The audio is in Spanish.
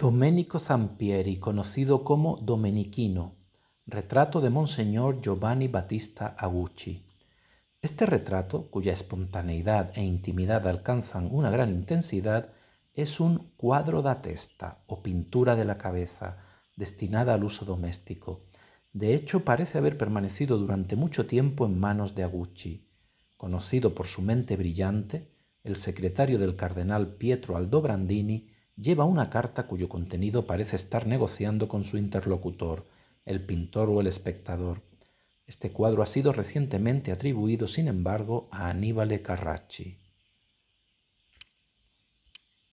Domenico Zampieri, conocido como Domenichino, retrato de Monseñor Giovanni Battista Agucci. Este retrato, cuya espontaneidad e intimidad alcanzan una gran intensidad, es un cuadro da testa o pintura de la cabeza, destinada al uso doméstico. De hecho, parece haber permanecido durante mucho tiempo en manos de Agucci. Conocido por su mente brillante, el secretario del cardenal Pietro Aldobrandini lleva una carta cuyo contenido parece estar negociando con su interlocutor, el pintor o el espectador. Este cuadro ha sido recientemente atribuido, sin embargo, a Aníbal Carracci.